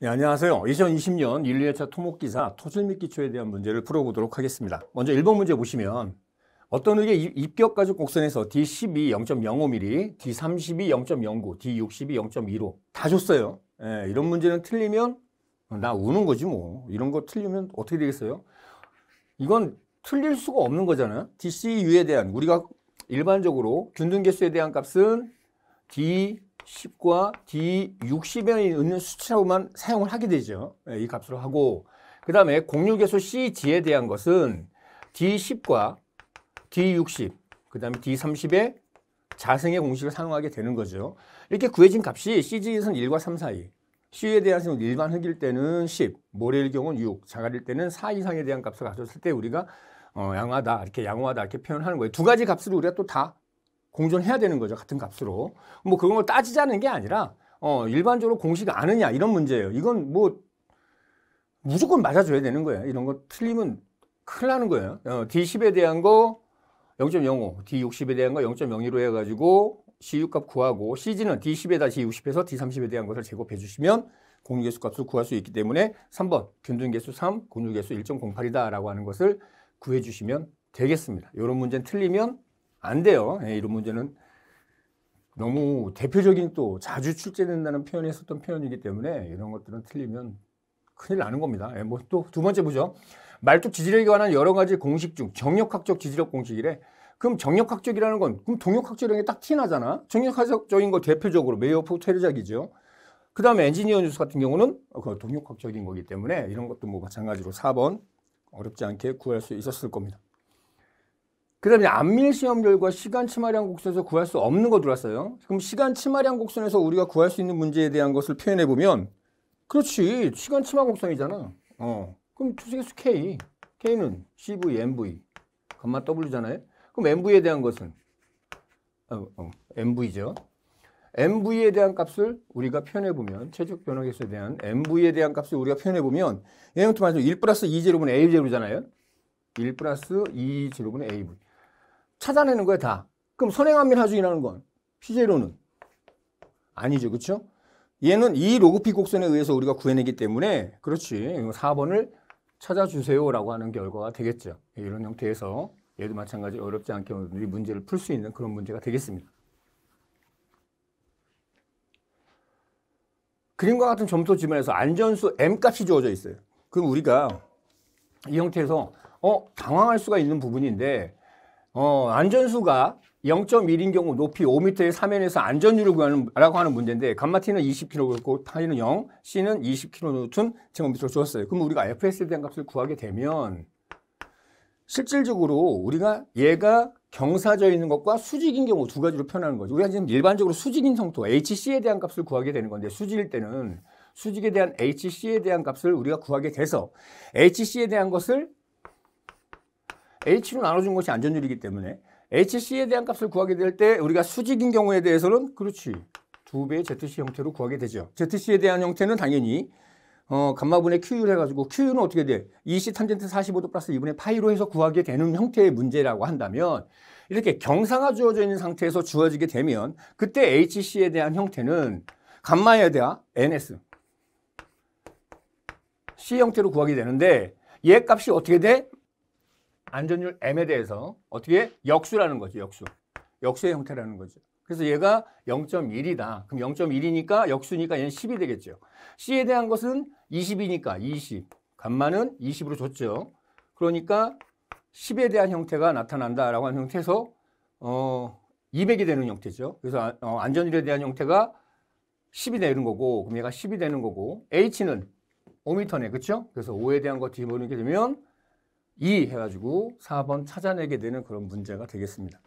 네, 안녕하세요. 2020년 1, 2회차 토목기사 토슬및 기초에 대한 문제를 풀어보도록 하겠습니다. 먼저 1번 문제 보시면 어떤 의계 입격 가죽 곡선에서 D12 0.05mm, D32 0.09, D62 0.15 다 줬어요. 예, 이런 문제는 틀리면 나 우는 거지 뭐. 이런 거 틀리면 어떻게 되겠어요? 이건 틀릴 수가 없는 거잖아요. DCU에 대한 우리가 일반적으로 균등계수에 대한 값은 D 10과 D60에 있는 수치라고만 사용을 하게 되죠. 예, 이 값으로 하고 그 다음에 공유계수 CD에 대한 것은 D10과 D60, 그 다음에 D30의 자승의 공식을 사용하게 되는 거죠. 이렇게 구해진 값이 CG에서는 1과 3 사이, C에 대한 수는 일반 흑일 때는 10, 모래일 경우는 6, 자갈일 때는 4 이상에 대한 값을 가졌을 때 우리가 어, 양화다, 이렇게 양호하다 이렇게 표현하는 거예요. 두 가지 값을 우리가 또다 공존해야 되는 거죠. 같은 값으로. 뭐 그런 걸 따지자는 게 아니라 어, 일반적으로 공식 아느냐 이런 문제예요. 이건 뭐 무조건 맞아줘야 되는 거예요. 이런 거 틀리면 큰일 나는 거예요. 어, D10에 대한 거 0.05, D60에 대한 거 0.01로 해가지고 C6값 구하고 c 지는 D10에다 D60에서 D30에 대한 것을 제곱해 주시면 공유계수 값을 구할 수 있기 때문에 3번 균등계수 3, 공유계수 1.08이다라고 하는 것을 구해 주시면 되겠습니다. 이런 문제는 틀리면 안 돼요. 예, 이런 문제는 너무 대표적인 또 자주 출제된다는 표현이 썼던 표현이기 때문에 이런 것들은 틀리면 큰일 나는 겁니다. 예, 뭐또 두 번째 보죠. 말뚝 지지력에 관한 여러 가지 공식 중 정력학적 지지력 공식이래. 그럼 정력학적이라는 건 그럼 동력학적이라는 게딱 티나잖아. 정력학적인 거 대표적으로 메이어포 테르작이죠그 다음에 엔지니어 뉴스 같은 경우는 그 동력학적인 거기 때문에 이런 것도 뭐 마찬가지로 4번 어렵지 않게 구할 수 있었을 겁니다. 그 다음에 안밀 시험결과 시간 치마량 곡선에서 구할 수 없는 거 들어왔어요. 그럼 시간 치마량 곡선에서 우리가 구할 수 있는 문제에 대한 것을 표현해 보면 그렇지. 시간 치마 곡선이잖아. 어. 그럼 투수계수 K. K는 CV, MV, 감마 W잖아요. 그럼 MV에 대한 것은 어, 어, MV죠. MV에 대한 값을 우리가 표현해 보면 최적 변화계수에 대한 MV에 대한 값을 우리가 표현해 보면 얘는 또 말해서 1 플러스 2 제곱은 A 제곱이잖아요. 1 플러스 2 제곱은 AV. 찾아내는 거야 다. 그럼 선행합면 하중이라는 건 피제로는 아니죠. 그렇죠? 얘는 이 로그핏 곡선에 의해서 우리가 구해내기 때문에 그렇지 4번을 찾아주세요 라고 하는 결과가 되겠죠. 이런 형태에서 얘도 마찬가지 어렵지 않게 우리 문제를 풀 수 있는 그런 문제가 되겠습니다. 그림과 같은 점토 지면에서 안전수 m값이 주어져 있어요. 그럼 우리가 이 형태에서 어 당황할 수가 있는 부분인데 어, 안전수가 0.1인 경우 높이 5m의 사면에서 안전율을 구하는라고 하는 문제인데 감마티는 20kg였고 파이는 0, C는 20kN 제곱미터로 주었어요. 그럼 우리가 FS에 대한 값을 구하게 되면 실질적으로 우리가 얘가 경사져 있는 것과 수직인 경우 두 가지로 표현하는 거죠. 우리가 지금 일반적으로 수직인 성토 HC에 대한 값을 구하게 되는 건데 수직일 때는 수직에 대한 HC에 대한 값을 우리가 구하게 돼서 HC에 대한 것을 H로 나눠준 것이 안전율이기 때문에 HC에 대한 값을 구하게 될 때 우리가 수직인 경우에 대해서는 그렇지 두 배의 ZC 형태로 구하게 되죠. ZC에 대한 형태는 당연히 어, 감마분의 q 율 해가지고 q 율은 어떻게 돼? 2 c 탄젠트 45도 플러스 2분의 파이로 해서 구하게 되는 형태의 문제라고 한다면 이렇게 경사가 주어져 있는 상태에서 주어지게 되면 그때 HC에 대한 형태는 감마에 대한 NS C 형태로 구하게 되는데 얘 값이 어떻게 돼? 안전율 m에 대해서 어떻게 역수라는 거죠. 역수. 역수의 형태라는 거죠. 그래서 얘가 0.1이다. 그럼 0.1이니까 역수니까 얘는 10이 되겠죠. C에 대한 것은 20이니까 20. 간만은 20으로 줬죠. 그러니까 10에 대한 형태가 나타난다라고 하는 형태에서 어 200이 되는 형태죠. 그래서 어, 안전율에 대한 형태가 10이 되는 거고 그럼 얘가 10이 되는 거고 H는 5m네. 그렇죠? 그래서 5에 대한 것 뒤집어 놓게 되면 이 해가지고 4번 찾아내게 되는 그런 문제가 되겠습니다.